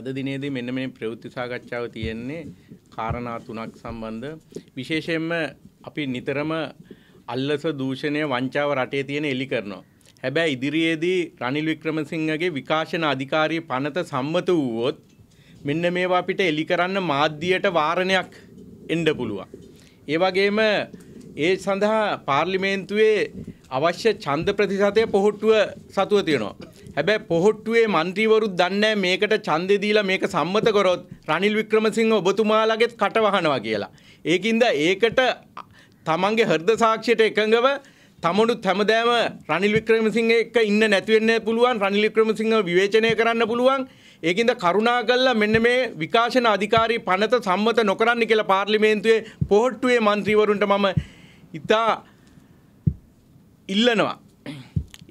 අද දිනේදී මෙන්න මේ ප්‍රවෘත්ති සාකච්ඡාව තියෙන්නේ කාරණා තුනක් සම්බන්ධ විශේෂයෙන්ම අපි නිතරම අල්ලස දූෂණය වංචාව රටේ තියෙන එලි කරනවා. හැබැයි ඉදිරියේදී රනිල් වික්‍රමසිංහගේ විකාශන අධිකාරී පනත සම්මත වූවොත් මෙන්න මේවා අපිට එලි කරන්න මාධ්‍යයට වාරණයක් එන්න පුළුවන්. ඒ වගේම ඒ සඳහා පාර්ලිමේන්තුවේ අවශ්‍ය ඡන්ද ප්‍රතිශතය පොහොට්ටුව සතුව තියෙනවා. හැබැයි පොහොට්ටුවේ മന്ത്രിවරුත් දන්නේ මේකට ඡන්දේ දීලා මේක සම්මත කරොත් රනිල් වික්‍රමසිංහ ඔබතුමාලගෙත් කට වහනවා කියලා. ඒකින්ද ඒකට තමන්ගේ හෘද සාක්ෂියට එකඟව තමනුත් හැමදාම රනිල් වික්‍රමසිංහ එක්ක ඉන්න නැති වෙන්න පුළුවන් රනිල් වික්‍රමසිංහව විවේචනය කරන්න පුළුවන්. ඒකින්ද කරුණා කළා මෙන්න මේ විකාශන අධිකාරී පනත සම්මත නොකරන්න කියලා පාර්ලිමේන්තුවේ පොහොට්ටුවේ മന്ത്രിවරුන්ට මම ඉතා ඉල්ලනවා.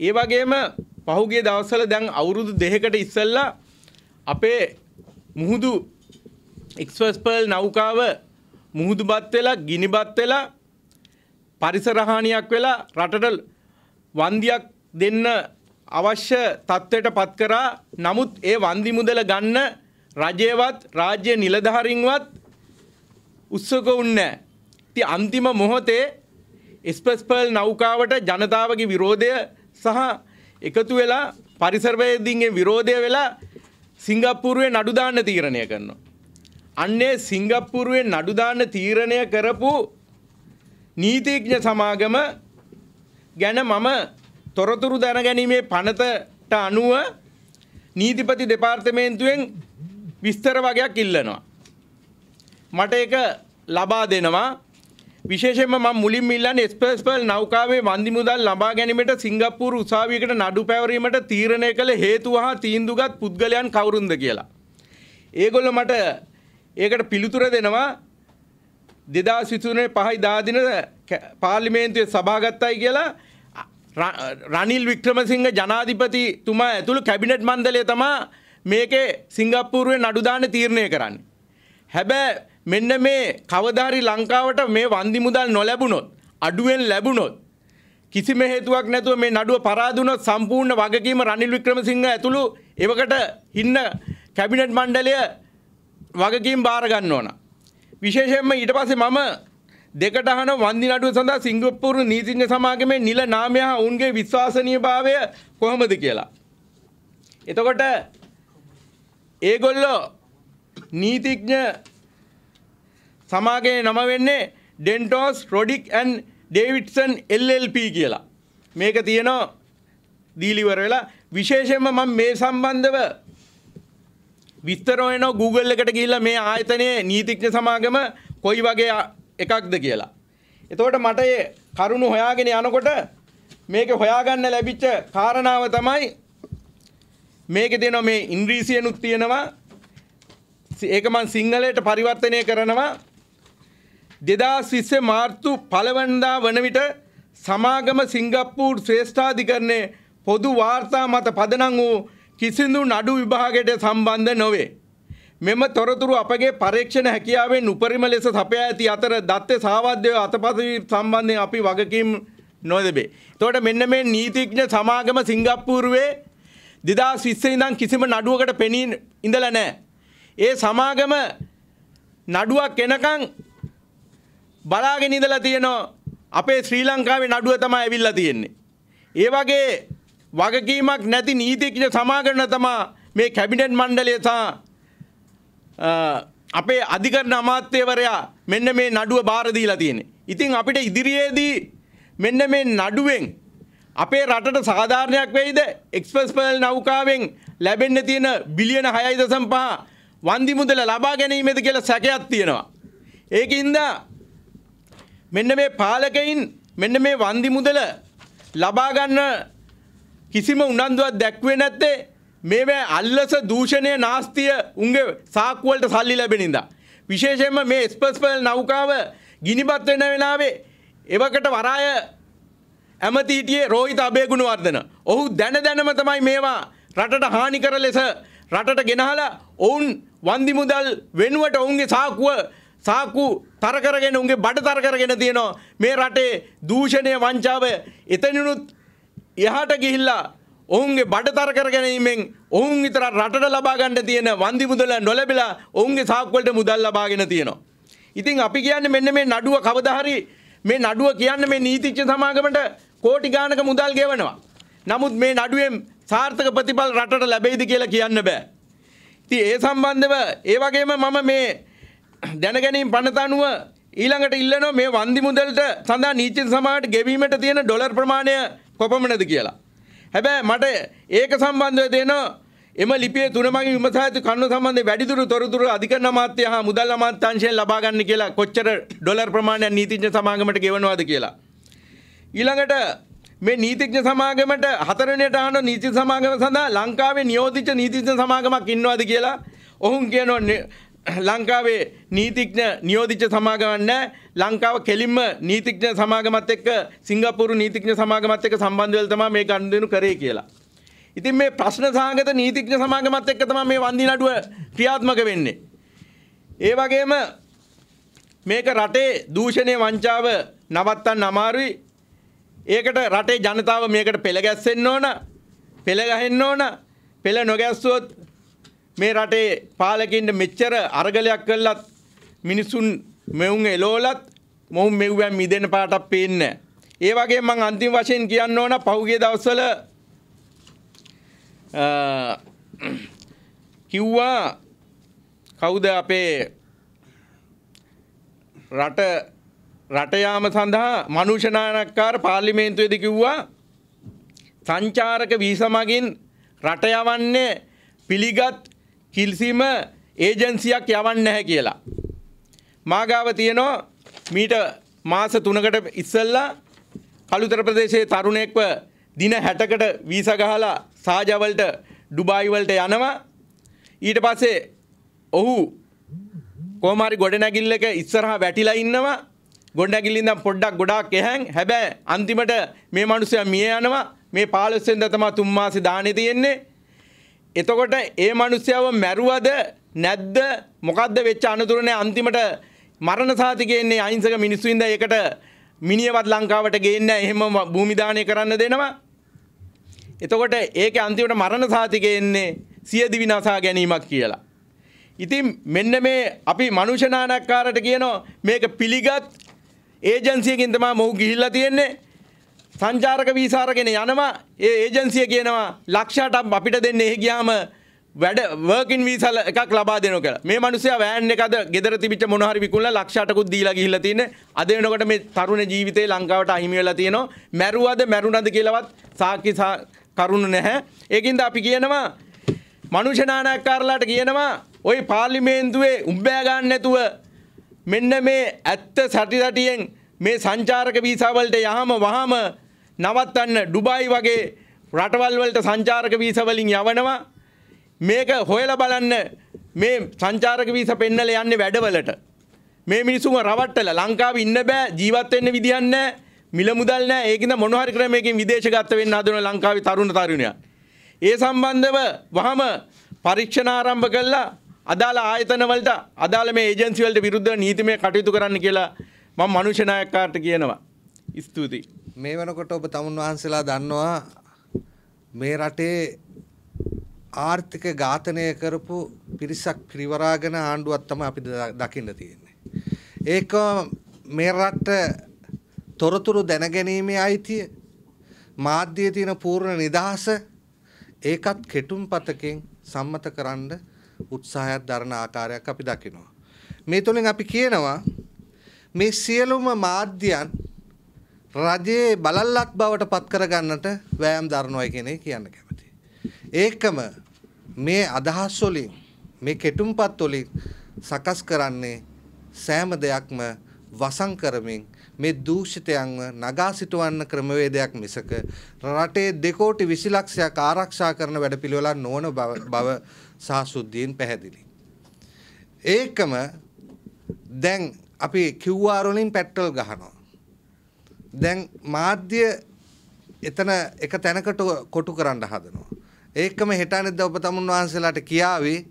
ඒ වගේම පහුගේ දවස්වල දැන් අවුරුදු දෙකකට ඉස්සෙල්ලා අපේ මුහුදු එක්ස්ප්‍රස් පර්ල් නෞකාව මුහුදුපත් වෙලා ගිනිපත් වෙලා පරිසර හානියක් වෙලා රටට වන්දියක් දෙන්න අවශ්‍ය තත්ත්වයට පත් කරා. නමුත් ඒ වන්දි මුදල ගන්න රජයවත් රාජ්‍ය නිලධාරීන්වත් උත්සුක වුණේ නැහැ. ඉතින් අන්තිම මොහොතේ ස්පස්පල් නෞකාවට ජනතාවගේ විරෝධය සහ එකතු වෙලා පරිසර්වයදින්ගේ විරෝධය වෙලා සිංගප්පුරුවේ නඩුදාන්න තීරණය කරනවා. අන්නේ සිංගප්පුරුවේ නඩුදාන්න තීරණය කරපු නීතිඥ සමාගම ගැන මම තොරතුරු දැනගැනීමේ පනතට අනුව නීතිපති දෙපාර්තමේන්තුවෙන් විස්තර වගයක් ඉල්ලනවා. මට එක ලබා දෙනවා විශේෂයෙන්ම මම මුලින්ම ඉල්ලන්නේ ස්පර්ස්පල් නෞකාවේ වන්දි මුදල් ලබා ගැනීමට සිංගප්පූරු උසාවියකට නඩු පැවරීමට තීරණය කළ හේතුව හා තීන්දුවගත් පුද්ගලයන් කවුරුන්ද කියලා. ඒගොල්ලෝ මට ඒකට පිළිතුර දෙනවා 2023 5යි 10 දින පාර්ලිමේන්තුවේ සභාගතයි කියලා රනිල් වික්‍රමසිංහ ජනාධිපතිතුමා ඇතුළු කැබිනට් මණ්ඩලය තමයි මේකේ සිංගප්පූරුවේ නඩු දාන්න තීරණය කරන්නේ. හැබැයි මෙන්න මේ කවදාරි ලංකාවට මේ වන්දි මුදල් නොලැබුණොත් අඩුවෙන් ලැබුණොත් කිසිම හේතුවක් නැතුව මේ නඩුව පරාදුනොත් සම්පූර්ණ වගකීම රනිල් වික්‍රමසිංහ ඇතුළු එවකට ඉන්න කැබිනට් මණ්ඩලය වගකීම් බාර ගන්න ඕන. විශේෂයෙන්ම ඊට පස්සේ මම දෙකට අහන වන්දි නඩුව සඳහා සිංගප්පූරු නීතිඥ සමාගමේ නිල නාමය හා ඔවුන්ගේ විශ්වාසනීයභාවය කොහොමද කියලා. එතකොට ඒගොල්ලෝ නීතිඥ සමාගමේ නම වෙන්නේ Dentons Rodyk and Davidson LLP කියලා. මේක තියෙනවා දීලිවර වෙලා විශේෂයෙන්ම මම මේ සම්බන්ධව විස්තර වෙනවා Google එකට ගිහිල්ලා මේ ආයතනයේ නීතිඥ සමාගම කොයි වගේ එකක්ද කියලා. එතකොට මට ඒ කරුණු හොයාගෙන යනකොට මේක හොයාගන්න ලැබිච්ච කාරණාව තමයි මේකේ තියෙන මේ ඉංග්‍රීසියනුත් තියෙනවා ඒක මම සිංහලයට පරිවර්තනය කරනවා දෙදස් විස්සේ මාර්තු පළවන්දා වන විට සමාගම සිංගප්පූර් ශ්‍රේෂ්ඨාධිකරණය පොදු වාර්තා මත පදනං වූ කිසිදු නඩු විභාගයට සම්බන්ධ නොවේ. මෙම තොරතුරු අපගේ පරීක්ෂණ හැකියාවෙන් උපරිම ලෙස සපයා ඇති අතර දත්තේ සාවද්‍ය අතපස සම්බන්ධයෙන් අපි වගකීම් නොදෙබේ. එතකොට මෙන්න මේ නීතිඥ සමාගම සිංගප්පූරුවේ 2020 ඉඳන් කිසිම නඩුවකට පෙනී ඉඳලා නැහැ. ඒ සමාගම නඩුවක් එනකන් බලාගෙන ඉඳලා තියෙනවා අපේ ශ්‍රී ලංකාවේ නඩුව තමයි ඇවිල්ලා තියෙන්නේ. ඒ වගේ වගකීමක් නැති නීතිඥ සමාගම තමයි මේ කැබිනට් මණ්ඩලය සහ අපේ අධිකරණ අමාත්‍යවරයා මෙන්න මේ නඩුව බාර දීලා තියෙන්නේ. ඉතින් අපිට ඉදිරියේදී මෙන්න මේ නඩුවෙන් අපේ රටට සාධාරණයක් වෙයිද එක්ස්ප්‍රස් පර්ල් නෞකාවෙන් ලැබෙන්න තියෙන බිලියන 6.5 වන්දි මුදල ලබා ගැනීමද කියලා සැකයක් තියෙනවා. ඒකින්ද මෙන්න මේ පාලකයින් මෙන්න මේ වන්දි මුදල ලබා ගන්න කිසිම උනන්දුවක් දැක්වේ නැත්තේ මේවැ අල්ලස දූෂණය නාස්තිය උන්ගේ සාක්කුවලට සල්ලි ලැබෙන ඉඳා. විශේෂයෙන්ම මේ ස්පස්පල් නෞකාව ගිනිපත් වෙන වෙලාවේ එවකට වරාය ඇමති හිටියේ රෝහිත අබේගුණවර්ධන. ඔහු දැන දැනම තමයි මේවා රටට හානි කර ලෙස රටට ගෙනහලා ඔවුන් වන්දි මුදල් වෙනුවට ඔවුන්ගේ සාක්කුව සාකු තරකරගෙන උන්ගේ බඩ තරකරගෙන තියෙනවා මේ රටේ දූෂණය වංචාව එතනිනුත් එහාට ගිහිල්ලා ඔවුන්ගේ බඩ තරකර ගැනීමෙන් ඔවුන් විතර රටට ලබා ගන්න තියෙන වන්දි මුදල නොලැබිලා ඔවුන්ගේ සාක්කුවලට මුදල් ලබාගෙන තියෙනවා. ඉතින් අපි කියන්නේ මෙන්න මේ නඩුව කවදා හරි මේ නඩුව කියන්නේ මේ නීතිච්ඡ සමාගමට කෝටි ගාණක මුදල් ගෙවනවා. නමුත් මේ නඩුවෙන් සාර්ථක ප්‍රතිඵල රටට ලැබෙයිද කියලා කියන්න බෑ. ඉතින් ඒ සම්බන්ධව ඒ වගේම මම මේ දැනගැනීම් පනතනුව ඊළඟට ඉල්ලනෝ මේ වන්දි මුදල්ට සඳහා නීචිත සමාජයට ගෙවීමට තියෙන ඩොලර් ප්‍රමාණය කොපමණද කියලා. හැබැයි මට ඒක සම්බන්ධව දෙන එම ලිපියේ තුන මගින් විමසා ඇති කරුණු සම්බන්ධයෙන් වැඩිදුර තොරතුරු අධිකරණ අමාත්‍ය හා මුදල් අමාත්‍යාංශයෙන් ලබා ගන්න කියලා කොච්චර ඩොලර් ප්‍රමාණයක් නීතිඥ සමාගමට ගෙවනවද කියලා. ඊළඟට මේ නීතිඥ සමාගමට හතරවෙනියට අහන නීති සමාගම සඳහා ලංකාවේ නියෝජිත නීතිඥ සමාගමක් ඉන්නවද කියලා ඔවුන් කියනවා ලංකාවේ නීතිඥ නියෝදිච්ච සමාගමන්න ලංකාව කෙලින්ම නීතිඥ සමාගමත් එක්ක සිංගප්පූරු නීතිඥ සමාගමත් එක්ක සම්බන්ධ වෙලා තමයි මේ ගනුදෙනු කරේ කියලා. ඉතින් මේ ප්‍රශ්න සාගත නීතිඥ සමාගමත් එක්ක තමයි මේ වන්දි නඩුව ක්‍රියාත්මක වෙන්නේ. ඒ වගේම මේක රටේ දූෂණය වංචාව නවත්තන්න අමාරුයි. ඒකට රටේ ජනතාව මේකට පෙළ ගැස්සෙන්න ඕන. පෙළ ගහෙන්න ඕන. පෙළ නොගැස්සුවොත් මේ රටේ පාලකින්ට මෙච්චර අරගලයක් කළත් මිනිසුන් මෙවුන් එලෝලත් මොවුන් මෙව්වැන් මිදෙන පාටක් පේන්නේ ඒ වගේ මං අන්තිම වශයෙන් කියන්න ඕන පහුගිය දවස්වල කිව්වා කවුද අපේ රට රට යාම සඳහා මනුෂ්‍ය නායකකාර පාර්ලිමේන්තුවේදී කිව්වා සංචාරක වීසා මගින් රට යවන්නේ පිළිගත් කිල්සිම ඒජන්සියක් යවන්නේ නැහැ කියලා. මාගාව තියෙනවා මීට මාස 3කට ඉස්සෙල්ලා කළුතර ප්‍රදේශයේ තරුණයෙක්ව දින 60කට වීසා ගහලා සාජා වලට ඩුබායි වලට යනවා. ඊට පස්සේ ඔහු කොහොම හරි ගොඩනැගිල්ලක ඉස්සරහා වැටිලා ඉන්නවා. ගොඩනැගිල්ලින්දන් පොඩ්ඩක් ගොඩාක් එහැන්. හැබැයි අන්තිමට මේ මිනිස්සයා මිය යනවා. මේ 15 වෙනිදා තමයි තුන් මාසේ දාන්නේ තියෙන්නේ. එතකොට ඒ මිනිස්යාව මැරුවද නැද්ද මොකද්ද වෙච්ච අනතුරනේ අන්තිමට මරණ සාතිකේ ඉන්නේ අහිංසක මිනිස්සු ඉඳලා ඒකට මිනියවත් ලංකාවට ගේන්න එහෙම භූමිදානය කරන්න දෙනවා. එතකොට ඒක අන්තිමට මරණ සාතිකයෙන්නේ සියදි විනාසා ගැනීමක් කියලා. ඉතින් මෙන්න මේ අපි මනුෂ්‍යනානක්කාරට කියනෝ මේක පිළිගත් ඒජන්සියකින් තමයි මොහු ගිහිල්ලා තියෙන්නේ. සංචාරක වීසාරගෙන යනවා ඒ ඒජන්සිය කියනවා ලක්ෂයටක් අපිට දෙන්න එහි ගියාම වැඩ වර්කින් වීසල් එකක් ලබා දෙනවා කියලා. මේ මිනිස්සයා වෑන් එකද ගෙදර තිබිච්ච මොන හරි විකුණලා ලක්ෂයටකුත් දීලා ගිහිල්ලා තින්නේ. අද වෙනකොට මේ තරුණ ජීවිතේ ලංකාවට අහිමි වෙලා තියෙනවා. මැරුවද මැරුණද කියලාවත් සාක්ෂි කරුණු නැහැ. ඒකින්ද අපි කියනවා මනුෂ්‍ය නානාකාරලාට කියනවා ওই පාර්ලිමේන්තුවේ උඹෑ ගන්න නැතුව මෙන්න මේ ඇත්ත සටි සටියෙන් මේ සංචාරක වීසා වලට යහම වහම නවත්තන්න ඩුබායි වගේ රටවල් වලට සංචාරක වීස වලින් යවනවා මේක හොයලා බලන්න මේ සංචාරක වීස පෙන්නලා යන්නේ වැඩවලට මේ මිනිසුන්ව රවට්ටලා ලංකාවේ ඉන්න බෑ ජීවත් වෙන්න විදියක් නැහැ මිල මුදල් නැහැ ඒකින්ද මොන හරි ක්‍රමයකින් විදේශගත වෙන්න හදන ලංකාවේ තරුණ තරුණියන් ඒ සම්බන්ධව වහම පරීක්ෂණ ආරම්භ කළා අදාළ ආයතන වලට අදාළ මේ ඒජන්සි වලට විරුද්ධව නීතිමය කටයුතු කරන්න කියලා මම මනුෂ්‍ය නායකකාරට කියනවා. ස්තුතියි. මේ වෙනකොට ඔබ තමුන් වහන්සේලා දන්නවා මේ රටේ ආර්ථික ඝාතනය කරපු පිරිසක් පිරිවරාගෙන ආණ්ඩුවක් තමයි අපි දකින්න තියෙන්නේ. ඒක මේ රට තොරතුරු දැනගැනීමේ අයිතිය මාධ්‍යයේ තියෙන පූර්ණ නිදහස ඒකත් කෙටුම්පතකින් සම්මත කරන්න උත්සාහයක් දරන ආකාරයක් අපි දකිනවා. මේ තුළින් අපි කියනවා මේ සියලුම මාධ්‍යයන් රජයේ බලල්ලක් බවට පත් කරගන්නට වෑයම් දරනවා කියන එක කියන්න කැමතියි. ඒකම මේ අදහස් වලින් මේ කෙටුම්පත් වලින් සකස් කරන්නේ සෑම දෙයක්ම වසන් කරමින් මේ දූෂිතයන්ව නගා සිටවන්න ක්‍රමවේදයක් මිසක රටේ දෙකෝටි 20 ලක්ෂයක් ආරක්ෂා කරන වැඩපිළිවෙලක් නොවන බව සාසුද්ධීන් පැහැදිලි. ඒකම දැන් අපි QR වලින් පෙට්‍රල් ගහනවා. දැන් මාධ්‍ය එතන එක තැනකට කොටු කරන්න හදනවා. ඒකම හෙටානෙද්ද ඔබ තමුන් වහන්සේලාට කියාවේ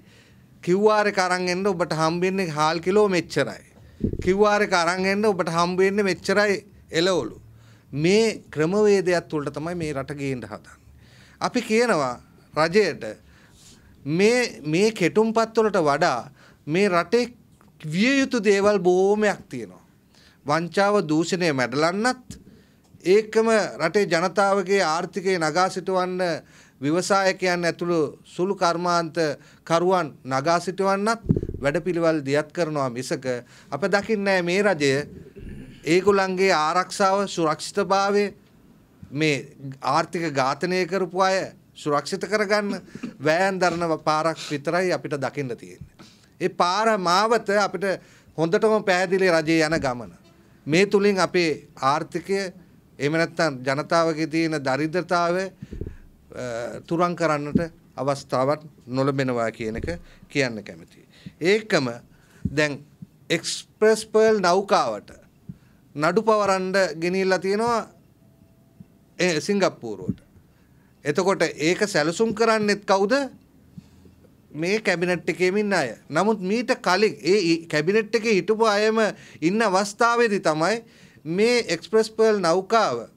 QR එක අරන් එන්න ඔබට හම්බෙන්නේ හාල් කිලෝ මෙච්චරයි. QR එක අරන් එන්න ඔබට හම්බෙන්නේ මෙච්චරයි එළවලු. මේ ක්‍රමවේදයක් තුළට තමයි මේ රට ගේන්න හදන්නේ. අපි කියනවා රජයට මේ මේ කෙටුම්පත් වලට වඩා මේ රටේ විය යුතු දේවල් බොහොමයක් තියෙනවා. වංචාව දූෂණය මැඩලන්නත් ඒකම රටේ ජනතාවගේ ආර්ථිකය නගා සිටවන්න විවසායකයන් ඇතුළු සුළු කර්මාන්ත කරුවන් නගා සිටවන්නත් වැඩපිළිවෙල් දියත් කරනවා මිසක අප දකින්නේ මේ රජය ඒගොල්ලන්ගේ ආරක්ෂාව සුරක්ෂිතභාවය මේ ආර්ථික ඝාතනය කරපු අය සුරක්ෂිත කරගන්න වෑයන් දරන පාරක් විතරයි අපිට දකින්න තියෙන්නේ. ඒ පාර මාවත අපිට හොඳටම පැහැදිලි රජයේ යන ගමන. මේ තුලින් අපේ ආර්ථිකය එහෙම නැත්නම් ජනතාවගේ තියෙන දරිද්‍රතාවය තුරන් කරන්නට අවස්ථාවක් නොලැබෙනවා කියන එක කියන්න කැමතියි. ඒකම දැන් එක්ස්ප්‍රස් පර්ල් නෞකාවට නඩු පවරන්න ගෙනියලා තියෙනවා සිංගප්පූරුවට. එතකොට ඒක සැලසුම් කරන්නෙත් කවුද? මේ කැබිනට් එකේම ඉන්න අය. නමුත් මීට කලින් ඒ කැබිනට් එකේ හිටපු අයම ඉන්න අවස්ථාවේදී තමයි මේ එක්ස්ප්‍රස් පර්ල් නෞකාව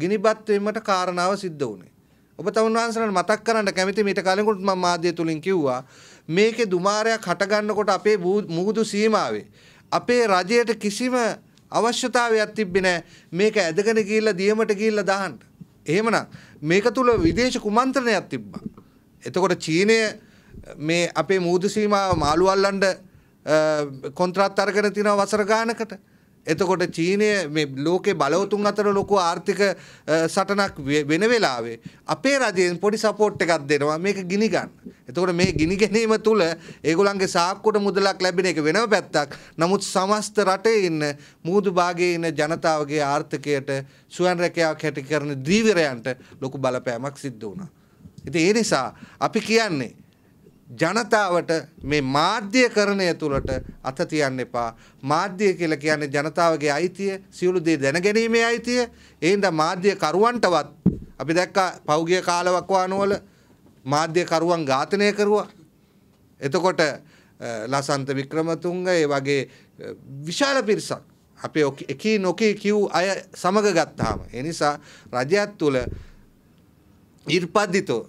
ගිනිබත් වීමට කාරණාව සිද්ධ වුණේ. ඔබ තමුන්වහන්සේලාට මතක් කරන්න කැමති මීට කලින්කුත් මම මාධ්‍ය තුලින් කිව්වා මේකේ දුමාරයක් හටගන්නකොට අපේ මුහුදු සීමාවේ අපේ රජයට කිසිම අවශ්‍යතාවයක් තිබ්බේ නැහැ මේක ඇදගෙන ගිහිල්ලා දියමට ගිහිල්ලා දාන්න. එහෙමනම් මේක තුල විදේශ කුමන්ත්‍රණයක් තිබ්බා. එතකොට චීනය මේ අපේ මූදු සීමාව මාළු අල්ලන්න කොන්ත්‍රාත් අරගෙන තිනවා වසර ගානකට. එතකොට චීනය මේ ලෝකේ බලවතුන් අතර ලොකු ආර්ථික සටනක් වෙන වෙලාවේ අපේ රජයෙන් පොඩි සපෝට් එකක් දෙනවා මේක ගිනි ගන්න. එතකොට මේ ගිනි ගැනීම තුල ඒගොල්ලන්ගේ සාක්කුවට මුදලක් ලැබෙන එක වෙනම පැත්තක්. නමුත් සමස්ත රටේ ඉන්න මූදු භාගයේ ඉන්න ජනතාවගේ ආර්ථිකයට සුවන් රැකියාවක් හැටි කරන දීවිරයන්ට ලොකු බලපෑමක් සිද්ධ වුණා. ඉතින් ඒ නිසා අපි කියන්නේ ජනතාවට මේ මාධ්‍යකරණය තුළට අත තියන්න එපා. මාධ්‍ය කියලා කියන්නේ ජනතාවගේ අයිතිය, සියලු දේ දැනගැනීමේ අයිතිය. එහෙනම් මාධ්‍ය කරුවන්ටවත් අපි දැක්කා පෞගිය කාලවකවානුවල මාධ්‍ය කරුවන් ඝාතනය කරුවා. එතකොට ලසන්ත වික්‍රමතුංග ඒ වගේ විශාල පිරිසක් අපේ එකී නොකී කිව් අය සමග ගත්තාම. ඒ නිසා රජයත් තුළ ඉර්පද්දිතෝ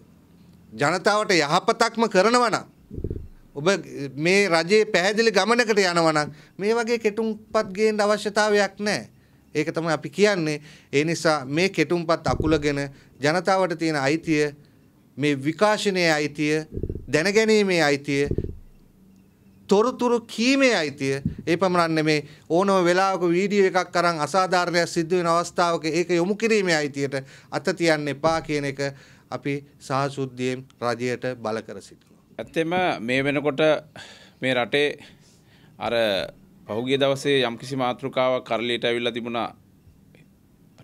ජනතාවට යහපතක්ම කරනවා නම් ඔබ මේ රජයේ පැහැදිලි ගමනකට යනවා නම් මේ වගේ කෙටුම්පත් ගේන්න අවශ්‍යතාවයක් නැහැ. ඒක තමයි අපි කියන්නේ. ඒ නිසා මේ කෙටුම්පත් අකුලගෙන ජනතාවට තියෙන අයිතිය මේ විකාශනයේ අයිතිය දැනගැනීමේ අයිතිය තොරතුරු කීමේ අයිතිය ඒ පමණක් නෙමේ ඕනම වෙලාවක වීඩියෝ එකක් අරන් අසාධාරණයක් සිද්ධ වෙන අවස්ථාවක ඒක යොමු කිරීමේ අයිතියට අත තියන්න එපා කියන එක අපි සහසුද්ධියෙන් රජයට බල කර සිටිනවා. ඇත්තෙම මේ වෙනකොට මේ රටේ අර පහුගිය දවසේ යම්කිසි මාතෘකාවක් කරලියට ඇවිල්ලා තිබුණා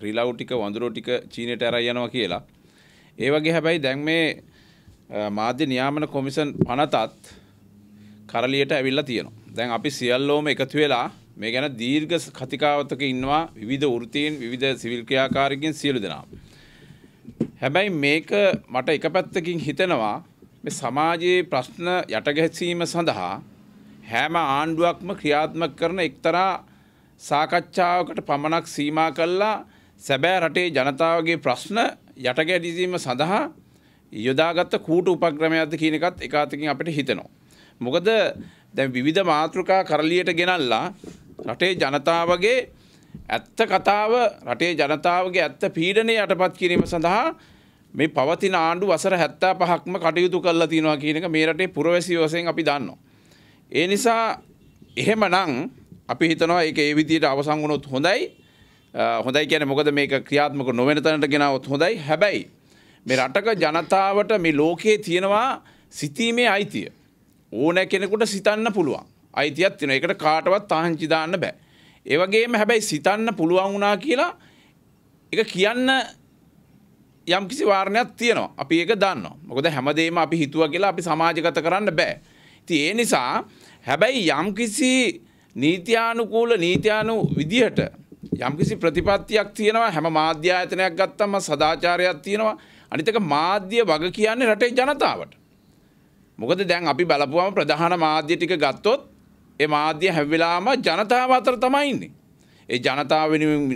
රිලව් ටික වඳුරෝ ටික චීනයට අරයි යනවා කියලා. ඒ වගේ හැබැයි දැන් මේ මාධ්‍ය නියාමන කොමිෂන් පනතත් කරලියට ඇවිල්ලා තියෙනවා. දැන් අපි සියල්ලෝම එකතු වෙලා මේ ගැන දීර්ඝ කතිකාවතක ඉන්නවා විවිධ වෘත්තීන් විවිධ සිවිල් ක්‍රියාකාරීකින් සියලු දෙනා. හැබැයි මේක මට එක පැත්තකින් හිතෙනවා මේ සමාජයේ ප්‍රශ්න යටගැසීම සඳහා හැම ආණ්ඩුවක්ම ක්‍රියාත්මක කරන එක්තරා සාකච්ඡාවකට පමණක් සීමා කළා සැබෑ රටේ ජනතාවගේ ප්‍රශ්න යටගැදීම සඳහා යොදාගත්ත කූට උපක්‍රමයක්ද කියන එකත් එක අතකින් අපිට හිතෙනවා. මොකද දැන් විවිධ මාතෘකා කරලියට ගෙනල්ලා රටේ ජනතාවගේ ඇත්ත කතාව රටේ ජනතාවගේ ඇත්ත පීඩනය යටපත් කිරීම සඳහා මේ පවතින ආණ්ඩු වසර හැත්තා පහක්ම කටයුතු කල්ලා තියෙනවා කියනක මේ රටේ පුරවැසි වසයෙන් අපි දන්නවා. ඒ නිසා එහෙම නං අපි හිතනවා එක ඒ විදියට අවසං වුණොත් හොඳයි හොඳයි කියන මොකද මේක ක්‍රියාත්මක නොවෙන තැනට ගෙනවත් හොඳයි හැබැයි මේ රටක ජනතාවට මේ ලෝකයේ තියෙනවා සිතීමේ අයිතිය ඕනෑ කෙනෙකුට සිතන්න පුළුවන් අයිතියක් තින එකට කාටවත් තාහංචිදාන්න බෑ ඒවගේම හැබැයි සිතන්න පුළුවන් වනා කියලා එක කියන්න යම් කිසි වාර්ණයක් තියෙනවා අපි ඒක දන්න මොකද හැමදේම අපි හිතුව කියලා අපි සමාජගත කරන්න බෑ ති ඒ නිසා හැබැයි යම් කිසි නීතියානුකූල නීතියානු විදිහට යම්කිසි ප්‍රතිපත්තියක් තියෙනවා හැම මාධ්‍යායතනයක් ගත්තම සදාචාරයක් තියෙනවා අනිතක මාධ්‍ය වග කියන්නේ රටේ ජනතාවට. මොකද දැන් අපි බලපුවම ප්‍රධාන මාධ්‍ය ටික ගත්තොත් ඒ මාධ්‍ය හැවිලාම ජනතාව අතර තමයින්නේ. ඒ ජනතාව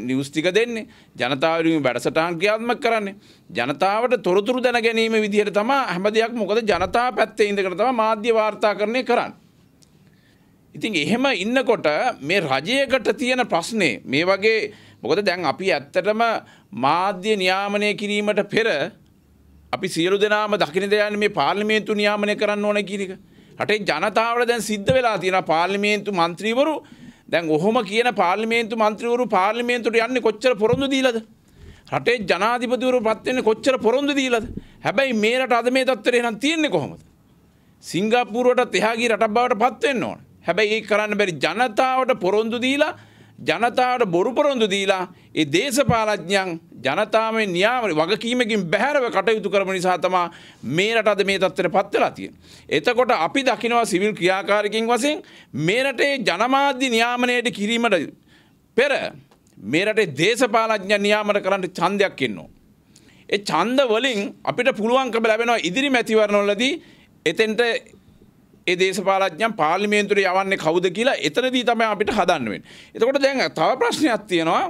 නිවස්ටික දෙන්නේ ජනතාවරින් වැඩසටහන් ක්‍රියාත්මක කරන්නේ. ජනතාවට තොරතුරු දැන ගැනීම විදිහට තම හැම දෙයක් මොකද ජනතා පැත්තේ ඉඳකට තම මාධ්‍ය වාර්තා කරණය කරන්න. ඉතින් එහෙම ඉන්නකොට මේ රජයකට තියෙන ප්‍රශ්නේ මේ වගේ මොකද දැන් අපි ඇත්තටම මාධ්‍ය නියාමනය කිරීමට පෙර අපි සියලු දෙනාම දකින දෙයන්නේ මේ පාර්ලිමේන්තු නියාමනය කරන්න ඕන කියන එක. රටේ ජනතාවට දැන් සිද්ධ වෙලා තියෙන පාර්ලිමේන්තු මන්ත්‍රීවරු දැන් ඔහොම කියන පාර්ලිමේන්තු මන්ත්‍රීවරු පාර්ලිමේන්තුට යන්නේ කොච්චර පොරොන්දු දීලාද? රටේ ජනාධිපතිවරු පත් වෙන්නේ කොච්චර පොරොන්දු දීලාද? හැබැයි මේ රට අද මේ තත්ත්වරේ නම් තියෙන්නේ කොහොමද? සිංගප්පූරුවටත් එහා ගිය රටක් බවට පත් වෙන්න ඕන. හැබැයි ඒක කරන්න බැරි ජනතාවට පොරොන්දු දීලා ජනතාවට බොරු පොරොන්දු දීලා ඒ දේශපාලඥයන් ජනතාවේ න්‍යාය වගකීමකින් බැහැරව කටයුතු කරන නිසා තමයි මේ රට අද මේ තත්ත්වයට පත් වෙලා තියෙන්නේ. එතකොට අපි දකිනවා සිවිල් ක්‍රියාකාරකින් වශයෙන් මේ රටේ ජනමාධ්‍ය නියාමනයේ කිරීමට පෙර මේ රටේ දේශපාලඥයන් නියාමන කරන්න ඡන්දයක් ඉන්නවා. ඒ ඡන්ද වලින් අපිට පුළුවන්කම ලැබෙනවා ඉදිරි මැතිවරණවලදී එතෙන්ට ඒ දේශපාලඥයන් පාර්ලිමේන්තුවට යවන්නේ කවුද කියලා එතනදී තමයි අපිට හදන්න වෙන්නේ. එතකොට දැන් තව ප්‍රශ්නයක් තියෙනවා.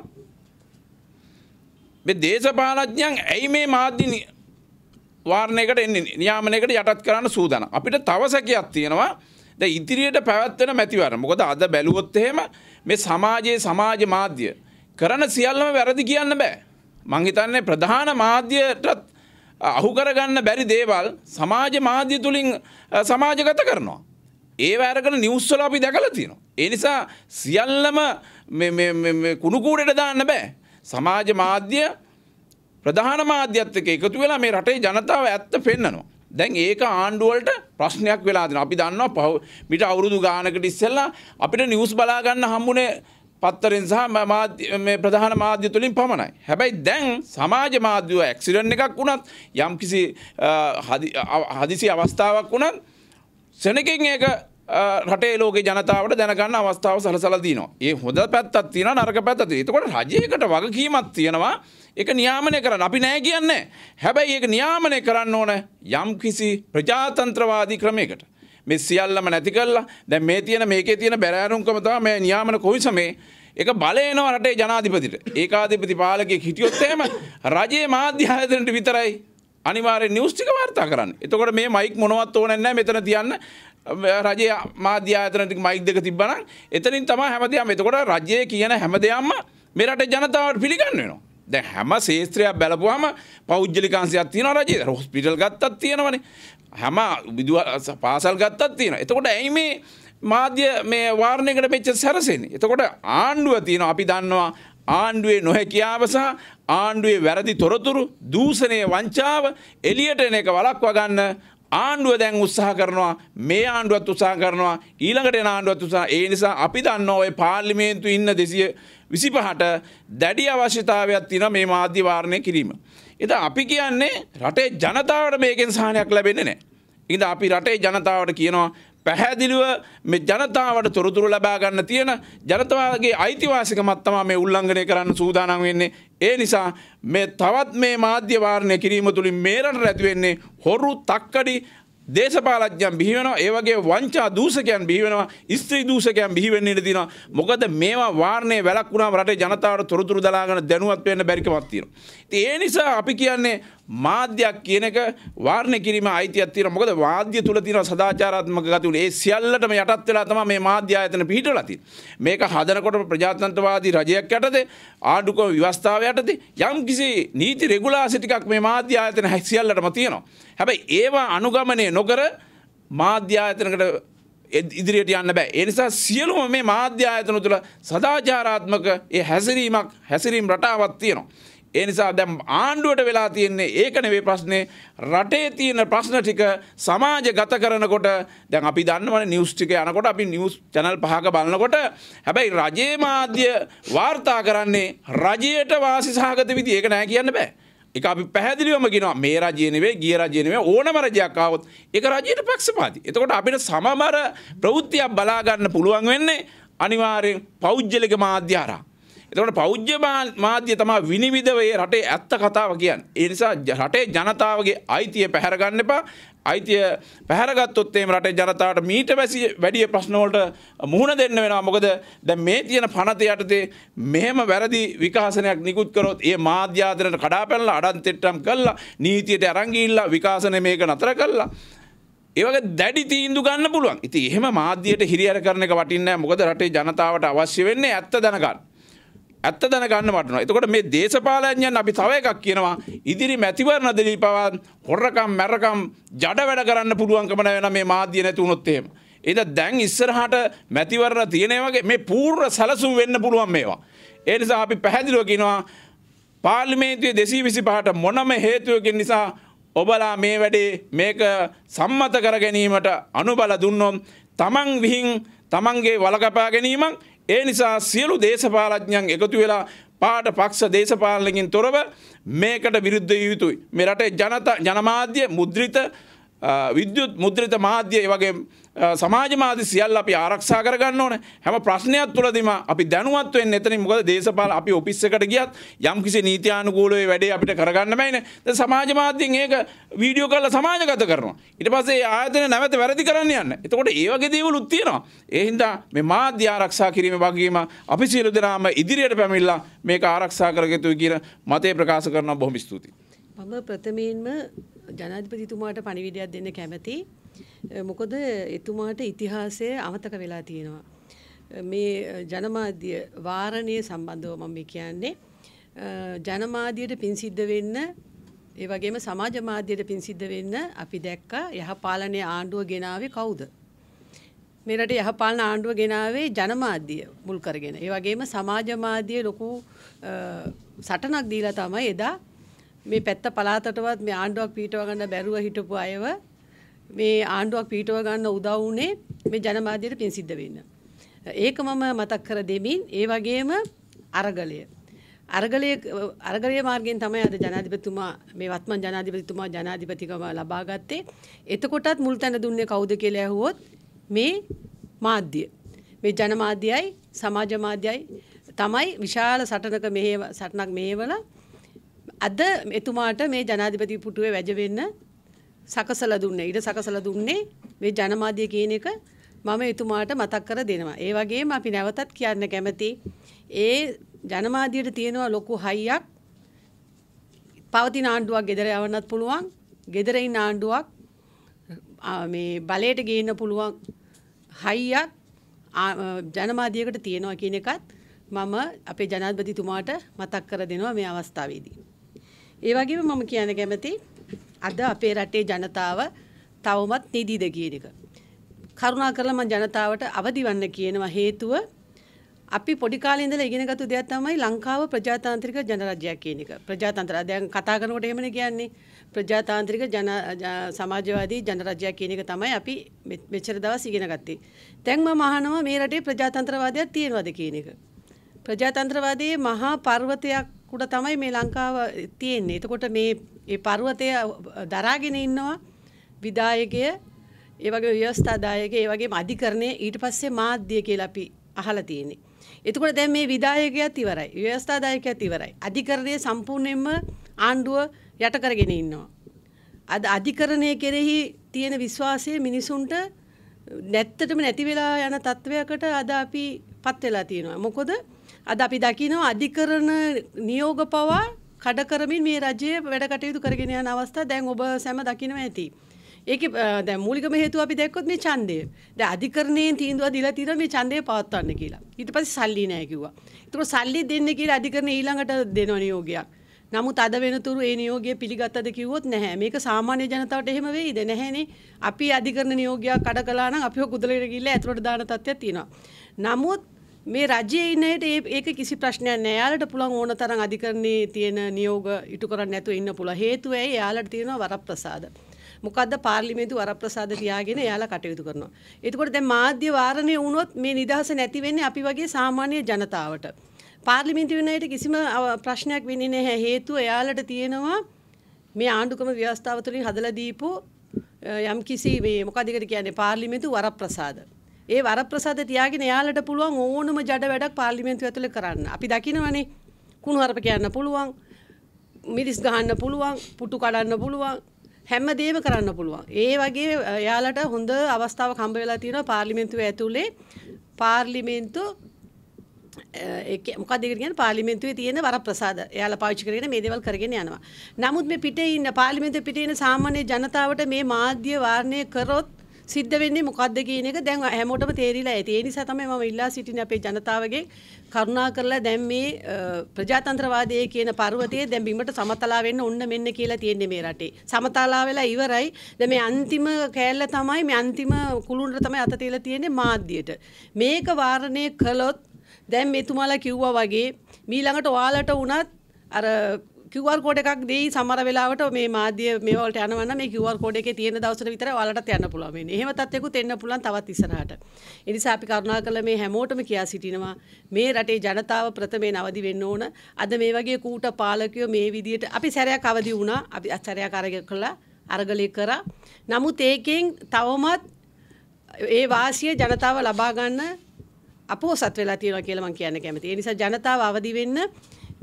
මේ දේශපාලඥයන් ඇයි මේ මාධ්‍ය වාරණයකට එන්නේ නියාමනයකට යටත් කරන්න සූදානම්. අපිට තව සැකයක් තියෙනවා. දැන් ඉදිරියට පැවැත්වෙන මැතිවරණ. මොකද අද බැලුවොත් එහෙම මේ සමාජයේ සමාජ මාධ්‍ය කරන සියල්ලම වැරදි කියන්න බෑ. මං හිතන්නේ ප්‍රධාන මාධ්‍යටත් අහුකරගන්න බැරි දේවල් සමාජ මාධ්‍ය තුළින් සමාජගත කරනවා. ඒ වැරගෙන නිවස්සල අපි දැකල තියෙනවා. ඒ නිසා සියල්ලම කුණුකූඩට දාන්න බෑ. සමාජ මාධ්‍ය ප්‍රධාන මාධ්‍යත්තක එකතු වෙලා මේ රටේ ජනතාව ඇත්ත පෙන්න්නනවා. දැන් ඒක ආණ්ඩුවලට ප්‍රශ්නයක් වෙලාදෙන අපි දන්නවා පහ මිට අවුරුදු ගානකට ඉස්සෙල්ලා අපිට නිවස් බලාගන්න හම්බුණේ පත්තරින් සහ මේ ප්‍රධාන මාධ්‍ය තුළින් පමණයි. හැබැයි දැන් සමාජ මාධ්‍යව ඇක්සිඩන්් එකක් වුණත් යම් කිසි හදිසි අවස්ථාවක් වුණත් සෙනකින් ඒක රටේ ලෝක ජනතාවට දැනගන්න අවස්ථාව සලසලදීනවා. ඒ හොඳ පැත්තත් තියෙන නරක පැත්තත් එතකොට රජයකට වගකීමක් තියෙනවා. එක නියාමනය කරන්න අපි නෑ කියන්නේ. හැබැයි ඒක නියාමනය කරන්න ඕන යම් කිසි ප්‍රජාතන්ත්‍රවාදී ක්‍රමයකට. මේ සියල්ලම නැති කල්ලා දැ මේ තියන මේක තියෙන බැරෑරුම්කමතා මේ නියාමන කොයිසමේ එක බලයනවා රටේ ජනාධිපතිට ඒකාධිපති පාලකය හිටියොත්තේම රජයේ මාධ්‍යාදනට විතරයි අනිවාරය නිවස්්ටික වාර්තා කරන්න එතකොට මේ මයික් මොනවත් ඕනැන්න මෙතන තියන්න රජය මාධ්‍යාතනටක මයික් දෙක තිබන එතනින් තම හැමතියම් එතකොට රජය කියන හැම දෙයම්ම මෙරට ජනතාවට පිළිගන්න වෙනවා. දැ හැම සේත්‍රයක් බැලපුහම පෞද්ජලිකාන්සියක් තියන රජය හොස්පිටල් ගත්තත් තියෙනවන හැම බිදුව පාසල් ගත්තත් තියෙන. එතකොට ඇයි මේ මාධ්‍ය මේ වාර්ණයකට මෙච්ච සැරසෙන. එතකොට ආණ්ඩුව තියෙන අපි දන්නවා ආණ්ඩුවේ නොහැකියාව සහ ආණ්ඩුවේ වැරදි තොරතුරු දූෂණය වංචාව එලියට එන එක වලක්වා ගන්න ආණ්ඩුව දැන් උත්සාහ කරනවා මේ ආණ්ඩුවත් උත්සාහ කරනවා ඊළඟට එන ආණ්ඩුවත් උත්සාහ ඒ නිසා අපි දන්නවා ওই පාර්ලිමේන්තු ඉන්න 225ට දැඩි අවශ්‍යතාවයක් තියෙනවා මේ මාධ්‍ය වාරණය කිරීම. එත අපි කියන්නේ රටේ ජනතාවට මේකෙන් සහනයක් ලැබෙන්නේ නෑ. ඉඳ අපි රටේ ජනතාවට කියනවා පැහැදිලිව මේ ජනතාවට තොරතුරු ලබා ගන්න තියෙන ජනතාවගේ අයිතිවාසිකමත් තමයි මේ උල්ලංඝනය කරන්න සූදානම් වෙන්නේ. ඒ නිසා මේ තවත් මේ මාධ්‍ය වාරණය කිරීම තුලින් මේ රටට ඇති වෙන්නේ හොරු තක්කඩි දේශපාලඥයන් බිහි වෙනවා ඒ වගේ වංචා දූෂකයන් බිහි වෙනවා ස්ත්‍රී දූෂකයන් බිහි වෙන්න ඉඩ තියෙනවා මොකද මේවා වාරණය වැළක්ුණාම රටේ ජනතාවට තොරතුරු දලාගෙන දැනුවත් වෙන්න බැරිකමක් තියෙනවා ඉතින් ඒ නිසා අපි කියන්නේ මාධ්‍යයක් කියන එක වාර්ණය කිරීම අයිතියක් තියෙනවා. මොකද වාද්‍ය තුල තියෙන සදාචාරාත්මක ගතිවල ඒ සියල්ලටම යටත් වෙලා තමයි මේ මාධ්‍ය ආයතන පිහිටලා තියෙන්නේ. මේක හදනකොට ප්‍රජාතන්ත්‍රවාදී රජයක් යටතේ ආණ්ඩුක්‍රම ව්‍යවස්ථාව යටතේ යම්කිසි නීති රෙගුලාසි ටිකක් මේ මාධ්‍ය ආයතන සියල්ලටම තියෙනවා. හැබැයි ඒවා අනුගමනය නොකර මාධ්‍ය ආයතනකට ඉදිරියට යන්න බෑ. ඒ නිසා සියලුම මේ මාධ්‍ය ආයතන තුළ සදාචාරාත්මක ඒ හැසිරීමක් හැසිරීම් රටාවක් තියෙනවා. ඒ නිසා දැම් ආණ්ඩුවට වෙලා තියෙන්නේ ඒකනවේ ප්‍රශ්නය රටේ තියෙන ප්‍රශ්න ටික සමාජ ගත කරනකොට දැන් අපි දන්නවන නිවස් ටික යනකොට අපි නිවස් චැනල් පහක බලනකොට හැබැයි රජයේ මාධ්‍ය වාර්තා කරන්නේ රජයට වාසි සහගත විදි ඒක නෑ කියන්න බෑ එක අපි පැහැදිලිවම ගෙනවා මේ රජයනවේ ගිය රජයනවේ ඕනම රජයක්කාවත් එක රජයට පක්ෂපාති. එතකොට අපිට සමමර ප්‍රවෘත්තියක් බලාගන්න පුළුවන් වෙන්නේ අනිවාරයෙන් පෞද්ගලික මාධ්‍යාරා. එතකොට පෞද්‍ය මාධ්‍ය තමා විනිවිධවේ රටේ ඇත්ත කතාව කියන්. එනිසා රටේ ජනතාවගේ අයිතිය පැහැරගන්න එපා අයිතිය පැහරගත්තොත්තේම රටේ ජනතාවට මීට වැසි වැඩිය ප්‍රශ්නෝලට මුහුණ දෙන්න වෙනවා මොකද දැ මේ තියෙන පනත යටතේ මෙහෙම වැරදි විකාසනයක් නිකුත්කරොත් ඒ මාධ්‍යාතරයට කඩා පැල්ල අඩන් තෙට්ටම් කල්ලා නීතියට ඇරංගිල්ලා විකාසන මේක නතර කල්ලා. ඒවගේ දැඩි තීන්දු ගන්න පුළුවන් ඉති එහෙම මාධ්‍යයට හිරියර කරන එක වටින්න මොකද රටේ ජනතාවට අවශ්‍ය වෙන්නේ ඇත්ත දැනගන්න. ඇත්ත දැන ගන්න වටනවා. එතකොට මේ දේශපාලඥයන් අපි තව එකක් කියනවා ඉදිරි මැතිවරණ දෙදී පවා හොරකම් මැරකම් ජඩ වැඩ කරන්න පුළුවන්කම නැ වෙන මේ මාධ්‍ය නැති වුණොත් එහෙම. එද දැන් ඉස්සරහට මැතිවරණ තියෙනේ වගේ මේ පූර්ව සැලසුම් වෙන්න පුළුවන් මේවා. ඒ නිසා අපි පැහැදිලිව කියනවා පාර්ලිමේන්තුවේ 225ට මොනම හේතුවකින් නිසා ඔබලා මේ වැඩේ මේක සම්මත කර ගැනීමට අනුබල දුන්නොත් තමන් විහිං තමන්ගේ වලකපා ගැනීමක් ඒ නිසා සියලු දේශපාලඥයන් එකතු වෙලා පාට පක්ෂ දේශපාලනකින් තොරව මේකට විරුද්ධ යුතුයි. මේ රටේ ජනත ජනමාධ්‍ය මුද්‍රිත විද්‍යුත් මුද්‍රිත මාධ්‍ය වගේ සමාජමාද සියල් අපි ආරක්ෂා කරගන්න ඕන හැම ප්‍රශ්නයක් තුළදීම අපි දැනුවත් වෙන්න එතන මොකද දේශපාල අපි ඔෆිස් එකට ගියත් යම්කිසි නීතියානුකූලව වැඩේ අපිට කරගන්න බෑනේ දැන් සමාජ මාධ්‍යෙන් ඒක වීඩියෝ කරලා සමාජගත කරනවා ඊට පස්සේ ආයතන නැවත වැරදි කරන්න යන්න එතකොට ඒ වගේ දේවලුත් තියෙනවා ඒ හින්දා මේ මාධ්‍ය ආරක්ෂා කිරීම වගේම අපි සියලු දෙනාම ඉදිරියට පැමිණලා මේක ආරක්ෂා කරගතු කියන මතය ප්‍රකාශ කරනවා බොහොම ස්තුතියි මම ප්‍රථමයෙන්ම ජනාධිපතිතුමාට පණිවිඩයක් දෙන්න කැමතියි මොකද එතුමාට ඉතිහාසය අමතක වෙලා තියෙනවා. මේ ජනමාධ්‍ය වාරණය සම්බන්ධව මම කියන්නේ ජනමාධ්‍යයට පින් සිද්ධ වෙන්න ඒ වගේම සමාජ මාධ්‍යයට පින් සිද්ධ වෙන්න අපි දැක්කා යහපාලන ආණ්ඩුව ගෙනාවේ කවුද? මේ රටේ යහපාලන ආණ්ඩුව ගෙනාවේ ජනමාධ්‍ය මුල් කරගෙන. ඒ වගේම සමාජ මාධ්‍ය ලොකු සටනක් දීලා තමයි එදා මේ පැත්ත පළාතටවත් මේ ආණ්ඩුවක් පීටව ගන්න බැරුව හිටපු අයව මේ ආණ්ඩුවක් පිටව ගන්න උදව් වුණේ මේ ජනමාධ්‍යයට පින් සිද්ධ වෙන්න. ඒක මම මතක් කර දෙමින් ඒ වගේම අරගලය. අරගලය අරගලය මාර්ගයෙන් තමයි අද ජනාධිපතිතුමා මේ වත්මන් ජනාධිපතිතුමා ජනාධිපතිකම ලබා ගත්තේ. එතකොටත් මුල් තැන දුන්නේ කවුද කියලා ඇහුවොත් මේ මාධ්‍ය. මේ ජනමාධ්‍යයයි සමාජ මාධ්‍යයයි තමයි විශාල සටනක මෙහෙව සටනක් මෙහෙවලා අද එතුමාට මේ ජනාධිපති පුටුවේ වැජ වෙන්න සකසලා දුන්නේ ඊට සකසලා දුන්නේ මේ ජනමාධ්‍ය කියන එක මම එතුමාට මතක් කර දෙනවා. ඒ වගේම අපි නැවතත් කියන්න කැමති ඒ ජනමාධ්‍යයට තියෙනවා ලොකු හයියක් පවතින ආණ්ඩුවක් ගෙදර යවන්නත් පුළුවන්. ගෙදර ඉන්න ආණ්ඩුවක් මේ බලයට ගේන්න පුළුවන් හයියක් ජනමාධ්‍යයකට තියෙනවා කියන එකත් මම අපේ ජනාධිපතිතුමාට මතක් කර දෙනවා මේ අවස්ථාවේදී. ඒ වගේම මම කියන්න කැමතියි අද අපේ රටේ ජනතාව තවමත් නිදිද කියන එක. කරුණා කරලා මම ජනතාවට අවදිවන්න කියනවා හේතුව අපි පොඩි කාලේ ඉඳලා ඉගෙනගත්තු දෙයක් තමයි ලංකාව ප්‍රජාතාන්ත්‍රික ජනරජ්‍යයක් කියන එක. ප්‍රජාතන්ත්‍ර දැන් කතා කරනකොට එහෙමනේ කියන්නේ. ප්‍රජාතාන්ත්‍රික ජන සමාජවාදී ජනරජ්‍යයක් කියන එක තමයි අපි මෙච්චර දවස් ඉගෙන ගත්තේ. දැන් මම අහනවා මේ රටේ ප්‍රජාතන්ත්‍රවාදයක් තියෙනවද කියන එක. ප්‍රජාතන්ත්‍රවාදයේ මහා පර්වතයක් උඩ තමයි මේ ලංකාව තියෙන්නේ. එතකොට මේ ඒ පර්වතය දරාගෙන ඉන්නවා විදායකය ඒ වගේ ව්‍යවස්ථාදායක ඒ වගේම අධිකරණය ඊට පස්සේ මාධ්‍ය කියලා අපි අහලා තියෙන්නේ. එතකොට දැන් මේ විදායකයත් ඉවරයි. ව්‍යවස්ථාදායකයත් ඉවරයි. අධිකරණය සම්පූර්ණයෙන්ම ආණ්ඩුව යට කරගෙන ඉන්නවා. අද අධිකරණය කෙරෙහි තියෙන විශ්වාසය මිනිසුන්ට නැත්තටම නැති වෙලා යන තත්වයකට අද අපි පත් වෙලා තියෙනවා. මොකද අද අපි දකිනවා අධිකරණ නියෝග පවා කඩ කරමින් මේ රජයේ වැඩ කටයුතු කරගෙන යන අවස්ථා දැන් ඔබ සැම දකිනවා ඇති. ඒක දැන් මූලිකම හේතුව අපි දැක්කොත් මේ ඡන්දය. දැන් අධිකරණයෙන් තීන්දුව දීලා තියෙනවා මේ ඡන්දය පවත්වන්න කියලා. ඊට පස්සේ සල්ලි නැහැ කිව්වා. ඒතකොට සල්ලි දෙන්න කියලා අධිකරණය ඊළඟට දෙන නියෝගයක්. නමුත් අද වෙනතුරු ඒ නියෝගය පිළිගත්තද කිව්වොත් නැහැ. මේක සාමාන්‍ය ජනතාවට එහෙම වෙයිද නැහැනේ. අපි අධිකරණ නියෝගයක් කඩ කළා නම් අපිව කුදලට ගිහිල්ලා ඇතුළට දාන තත්ත්වයක් තියෙනවා. නමුත් මේ රජයේ ඉන්න හැට ඒක කිසි ප්‍රශ්නයක් නෑ. යාලට පුළුවන් ඕන තරම් අධිකරණයේ තියෙන නියෝග ඉටු කරන්න නැතුව ඉන්න පුළුවන්. හේතුව ඇයි? යාලට තියෙනවා වරප්‍රසාද. මොකද්ද පාර්ලිමේන්තු වරප්‍රසාද තියාගෙන යාලා කටයුතු කරනවා. එතකොට දැන් මාධ්‍ය වාරණය වුණොත් මේ නිදහස නැති වෙන්නේ අපි වගේ සාමාන්‍ය ජනතාවට. පාර්ලිමේන්තු වෙනයට කිසිම ප්‍රශ්නයක් වෙන්නේ නැහැ. හේතුව යාලට තියෙනවා මේ ආණ්ඩුක්‍රම ව්‍යවස්ථාව තුළින් හදලා දීපු යම්කිසි මේ මොකක්ද ඒකට කියන්නේ පාර්ලිමේන්තු වරප්‍රසාද. ඒ වරප්‍රසාද තියාගෙන යාලට පුළුවන් ඕනම ජඩ වැඩක් පාර්ලිමේන්තුව ඇතුලේ කරන්න. අපි දකිනවනේ කුණුහරුප කියන්න පුළුවන්, මිරිස් ගහන්න පුළුවන්, පුටු කඩන්න පුළුවන්, හැම දේම කරන්න පුළුවන්. ඒ වගේ එයාලට හොඳ අවස්ථාවක් හම්බ වෙලා තියෙනවා පාර්ලිමේන්තුව ඇතුලේ පාර්ලිමේන්තු ඒක මොකක්ද කියන්නේ පාර්ලිමේන්තුවේ තියෙන වරප්‍රසාද. එයාලා පාවිච්චි කරගෙන මේ දේවල් කරගෙන යනවා. නමුත් මේ පිටේ ඉන්න පාර්ලිමේන්තුවේ පිටේ ඉන්න සාමාන්‍ය ජනතාවට මේ මාධ්‍ය වාර්ණය කරොත් සිද්ධ වෙන්නේ මොකක්ද කියන එක දැන් හැමෝටම තේරිලා ඇති. ඒ නිසා තමයි මම ඉල්ලා සිටින්නේ අපේ ජනතාවගෙන් කරුණා කරලා දැන් මේ ප්‍රජාතන්ත්‍රවාදයේ කියන පර්වතයේ දැන් බිමට සමතලා වෙන්න ඔන්න මෙන්න කියලා තියෙන්නේ මේ රටේ. සමතලා වෙලා ඉවරයි. දැන් මේ අන්තිම කෑල්ල තමයි මේ අන්තිම කුළුණර තමයි අත තියලා තියෙන්නේ මාධ්‍යයට. මේක වාරණය කළොත් දැන් මෙතුමාලා කිව්වා වගේ මීළඟට ඔයාලට වුණත් අර QR කෝඩ් එකක් දෙයි සමහර වෙලාවට මේ මාධ්‍ය මේවා වලට යනවා නම් මේ QR කෝඩ් එකේ තියෙන දවසට විතර ඔයාලටත් යන්න පුළුවන් වෙන්නේ. එහෙම තත්ත්වයකට එන්න පුළුවන් තවත් ඉස්සරහට. ඒ නිසා අපි කරුණාකරලා මේ හැමෝටම කියා සිටිනවා මේ රටේ ජනතාව ප්‍රථමයෙන් අවදි වෙන්න ඕන. අද මේ වගේ කූට පාලකයෝ මේ විදියට අපි සැරයක් අවදි වුණා. අපි සැරයක් අරගෙන කළා. අරගලය කරා. නමුත් ඒකෙන් තවමත් ඒ වාසිය ජනතාව ලබා ගන්න අපෝසත් වෙලා තියෙනවා කියලා මම කියන්න කැමතියි. ඒ නිසා ජනතාව අවදි වෙන්න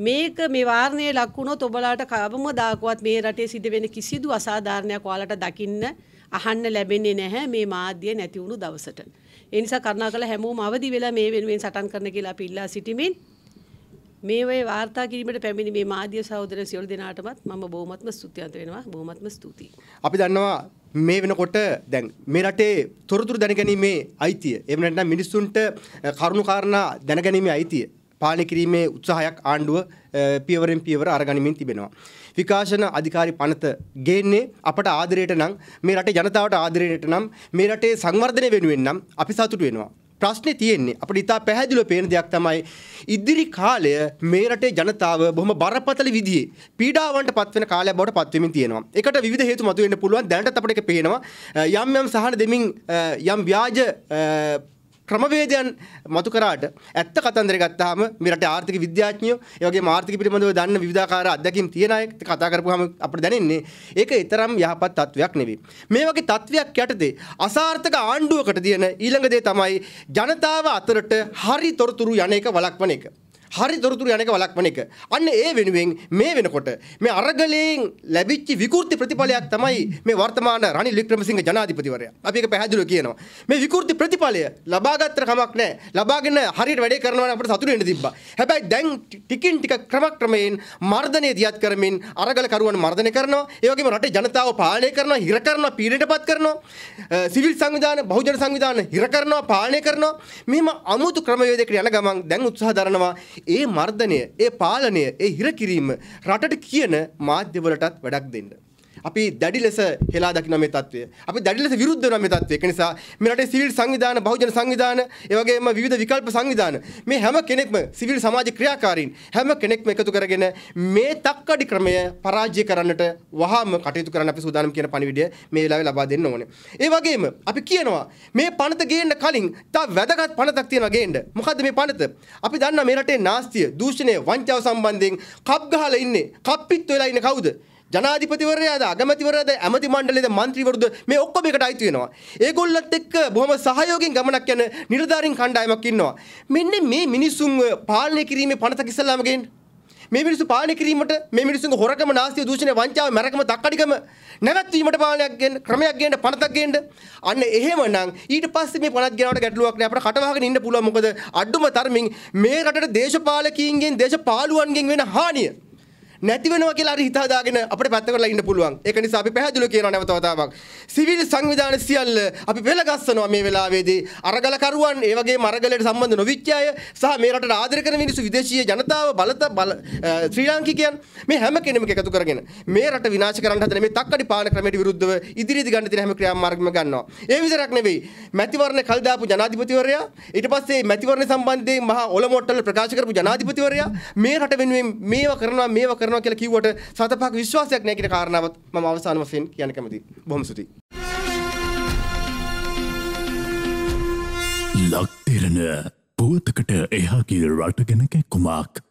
මේක මේ වාරණයේ ලක් වුණොත් ඔබලාට කවමදාකවත් මේ රටේ සිද්ධ වෙන කිසිදු අසාධාරණයක් ඔයාලට දකින්න අහන්න ලැබෙන්නේ නැහැ මේ මාධ්‍ය නැති වුණු දවසට. ඒ නිසා කරුණාකර හැමෝම අවදි වෙලා මේ වෙනුවෙන් සටන් කරන කියලා අපි ඉල්ලා සිටිමින් මේ වේ වාර්තා කිරීමට පැමිණි මේ මාධ්‍ය සහෝදර සියලු දෙනාටමත් මම බොහොමත්ම ස්තුතිවන්ත වෙනවා බොහොමත්ම ස්තුතියි. අපි දන්නවා මේ වෙනකොට දැන් මේ රටේ තොරතුරු දැනගැනීමේ අයිතිය එහෙම නැත්නම් මිනිස්සුන්ට කරුණු කාරණා දැනගැනීමේ අයිතිය පාලනය කිරීමේ උත්සාහයක් ආණ්ඩුව පියවරෙන් පියවර අරගනිමින් තිබෙනවා. විකාශන අධිකාරි පනත ගේන්නේ අපට ආදරයට නම් මේ රටේ ජනතාවට ආදරයට නම් මේ රටේ සංවර්ධනය වෙනුවෙන් නම් අපි සතුටු වෙනවා. ප්‍රශ්නේ තියෙන්නේ අපිට ඉතා පැහැදිලිව පේන දෙයක් තමයි ඉදිරි කාලය මේ රටේ ජනතාව බොහොම බරපතල විදිහේ පීඩාවන්ට පත්වෙන කාලයක් බවට පත්වෙමින් තියෙනවා. ඒකට විවිධ හේතු මතුවෙන්න පුළුවන්. දැනටත් අපිට ඒක පේනවා. යම් යම් සහන දෙමින් යම් ව්‍යාජ ක්‍රමවේදයන් මතු කරාට ඇත්ත කතන්දර ගත්තාම මේ රටේ ආර්ථික විද්‍යාඥයෝ ඒ වගේම ආර්ථික පිළිබඳව දන්න විවිධාකාර අත්දැකීම් තියෙන අය කතා කරපුවාම අපිට දැනෙන්නේ ඒක ඊතරම් යහපත් තත්වයක් නෙවෙයි. මේ වගේ තත්වයක් යටතේ අසාර්ථක ආණ්ඩුවකට දෙන ඊළඟ දේ තමයි ජනතාව අතරට හරි තොරතුරු යන එක වළක්වන එක. හරි දොරතුරු යන එක වළක්වන එක. අන්න ඒ වෙනුවෙන් මේ වෙනකොට මේ අරගලයෙන් ලැබිච්ච විකෘති ප්‍රතිඵලයක් තමයි මේ වර්තමාන රනිල් වික්‍රමසිංහ ජනාධිපතිවරයා. අපි ඒක පැහැදිලිව කියනවා. මේ විකෘති ප්‍රතිඵලය ලබාගත්තර කමක් නැහැ. ලබාගෙන හරියට වැඩේ කරනවා නම් අපිට සතුටු වෙන්න තිබ්බා. හැබැයි දැන් ටිකින් ටික ක්‍රමක්‍රමයෙන් මර්ධනය දියත් කරමින් අරගලකරුවන් මර්ධනය කරනවා. ඒ වගේම රටේ ජනතාව පාලනය කරනවා, හිර කරනවා, පීඩනයටපත් කරනවා. සිවිල් සංවිධාන, බහුජන සංවිධාන හිර කරනවා, පාලනය කරනවා. මෙහිම අමුතු ක්‍රමවේදයකට යන ගමන් දැන් උත්සාහ දරනවා ඒ මර්ධනය, ඒ පාලනය, ඒ හිරකිරීම රටට කියන මාධ්‍යවලටත් වැඩක් දෙන්න. අපි දැඩි ලෙස හෙලා දකින මේ தત્ත්වය. අපි දැඩි ලෙස විරුද්ධ වෙන මේ தત્ත්වය. ඒ නිසා මේ රටේ සිවිල් සංවිධාන, බහුජන සංවිධාන, ඒ වගේම විවිධ විකල්ප සංවිධාන මේ හැම කෙනෙක්ම සිවිල් සමාජ ක්‍රියාකාරීන් හැම කෙනෙක්ම එකතු කරගෙන මේ තක්කඩි ක්‍රමය පරාජය කරන්නට වහාම කටයුතු කරන්න අපි සූදානම් කියන පණිවිඩය මේ වෙලාවේ ලබා දෙන්න ඕනේ. ඒ වගේම අපි කියනවා මේ පනත ගේන්න කලින් තා වැදගත් පනතක් තියෙනවා ගේන්න. මොකද්ද මේ පනත? අපි දන්නා මේ රටේ නාස්තිය, දූෂණය, වංචාව සම්බන්ධයෙන් කප් ගහලා ඉන්නේ. කප් පිට්ටු වෙලා ඉන්නේ කවුද? ජනාධිපතිවරයාද අගමැතිවරයාද ඇමති මණ්ඩලයේද മന്ത്രിවරුද මේ ඔක්කොම එකට අයිති වෙනවා. ඒගොල්ලත් එක්ක බොහොම සහයෝගයෙන් ගමනක් යන නිලධාරීන් කණ්ඩායමක් ඉන්නවා. මෙන්න මේ මිනිසුන්ව පාලනය කිරීමේ පනතක ඉස්සල්ලාම ගේන්න. මේ මිනිස්සු පාලනය කිරීමට මේ මිනිස්සුන්ගේ හොරකම, නාස්තිය, දූෂණය, වංචාව, මැරකම, තක්කඩිකම නැවැත්වීමට පාලනයක් ගේන්න, ක්‍රමයක් ගේන්න, පනතක් ගේන්න. අන්න එහෙමනම් ඊට පස්සේ මේ පනත් ගෙනාවට ගැටලුවක් නෑ. අපිට කටවහගෙන ඉන්න පුළුවන්. මොකද අඩුම තරමින් මේ රටේ දේශපාලකීන්ගෙන්, දේශපාලුවන්ගෙන් වෙන හානිය නැති වෙනවා කියලා හරි හිත හදාගෙන අපිට පැත්ත කරලා ඉන්න පුළුවන්. ඒක නිසා අපි පැහැදිලිව කියනවා නැවත වතාවක්. සිවිල් සංවිධාන සියල්ල අපි පෙළගස්සනවා මේ වෙලාවේදී අරගලකරුවන් ඒ වගේම අරගලයට සම්බන්ධ නොවිච්ච අය සහ මේ රටට ආදර කරන මිනිස්සු විදේශීය ජනතාව බලත බල ශ්‍රී ලාංකිකයන් මේ හැම කෙනෙම එකතු කරගෙන මේ රට විනාශ කරන්න හදන මේ තක්කඩි පාන ක්‍රමයට විරුද්ධව ඉදිරියේදී ගන්න තියෙන හැම ක්‍රියාමාර්ගම ගන්නවා. ඒ විතරක් නෙවෙයි මැතිවරණ කල් දාපු ජනාධිපතිවරයා ඊට පස්සේ මැතිවරණ සම්බන්ධයෙන් මහා ඔලොමොට්ටල ප්‍රකාශ කරපු ජනාධිපතිවරයා මේ රට වෙනුවෙන් මේවා කරනවා මේවා කරනවා කරනවා කියලා කිව්වට සත පහක විශ්වාසයක් නැහැ කියන කාරණාවත් මම අවසාන වශයෙන් කියන්න කැමතියි. බොහොම ස්තුතියි. ලක්තිරණ පුවතකට එහා ගිය රට ගැන කැක්කුමක්